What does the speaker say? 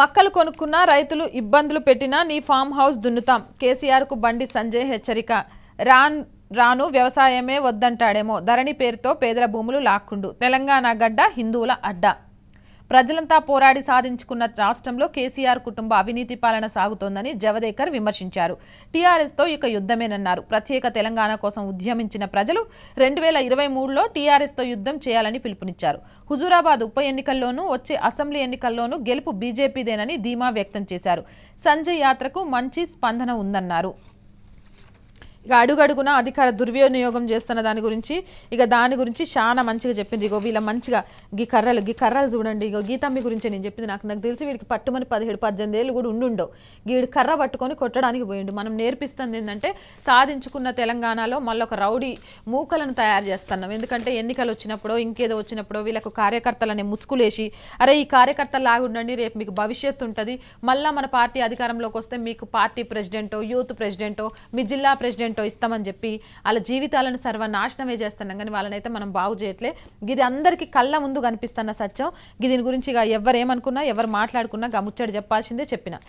మక్కలు కొనుక్కున్నా రైతులు ఇబ్బందులు పెట్టినా నీ ఫామ్ హౌస్ దున్నుతాం కేసీఆర్కు బండి సంజయ్ హెచ్చరిక రాన్ రాను వ్యవసాయమే వద్దంటాడేమో ధరణి పేరుతో పేదల భూములు లాక్కుండు తెలంగాణ గడ్డ హిందువుల అడ్డా ప్రజలంతా పోరాడి సాధించుకున్న రాష్ట్రంలో కేసీఆర్ కుటుంబ అవినీతి పాలన సాగుతోందని జవదేకర్ విమర్శించారు టీఆర్ఎస్తో ఇక యుద్ధమేనన్నారు ప్రత్యేక తెలంగాణ కోసం ఉద్యమించిన ప్రజలు రెండు వేల ఇరవై మూడులో టీఆర్ఎస్తో యుద్ధం చేయాలని పిలుపునిచ్చారు హుజూరాబాద్ ఉప ఎన్నికల్లోనూ వచ్చే అసెంబ్లీ ఎన్నికల్లోనూ గెలుపు బీజేపీదేనని ధీమా వ్యక్తం చేశారు సంజయ్ యాత్రకు మంచి స్పందన ఉందన్నారు ఇక అడుగడుగున అధికార దుర్వినియోగం చేస్తున్న దాని గురించి ఇక దాని గురించి చాలా మంచిగా చెప్పింది ఇగో వీళ్ళ మంచిగా గీ కర్రలు గీ కర్రలు చూడండి ఇగో గీతమ్మి గురించి నేను చెప్పింది నాకు నాకు తెలిసి వీడికి పట్టుమని పదిహేడు పద్దెనిమిది ఏళ్ళు కూడా ఉండుండో వీడు కర్ర పట్టుకొని కొట్టడానికి పోయిండు మనం నేర్పిస్తుంది ఏంటంటే సాధించుకున్న తెలంగాణలో మళ్ళొక రౌడీ మూకలను తయారు చేస్తున్నాం ఎందుకంటే ఎన్నికలు వచ్చినప్పుడు ఇంకేదో వచ్చినప్పుడు వీళ్ళకు అనే ముసుగులేసి అరే ఈ కార్యకర్తలు లాగుండండి రేపు మీకు భవిష్యత్తు ఉంటుంది మళ్ళీ మన పార్టీ అధికారంలోకి వస్తే మీకు పార్టీ ప్రెసిడెంటో యూత్ ప్రెసిడెంటో మీ జిల్లా ప్రెసిడెంట్ ఏంటో ఇస్తామని చెప్పి వాళ్ళ జీవితాలను సర్వనాశనమే చేస్తున్నాం కానీ వాళ్ళనైతే మనం బాగు చేయట్లే ఇది అందరికీ కళ్ళ ముందు కనిపిస్తున్న సత్యం దీని గురించి ఇక ఎవరేమనుకున్నా ఎవరు మాట్లాడుకున్నా గముచ్చడి చెప్పాల్సిందే చెప్పిన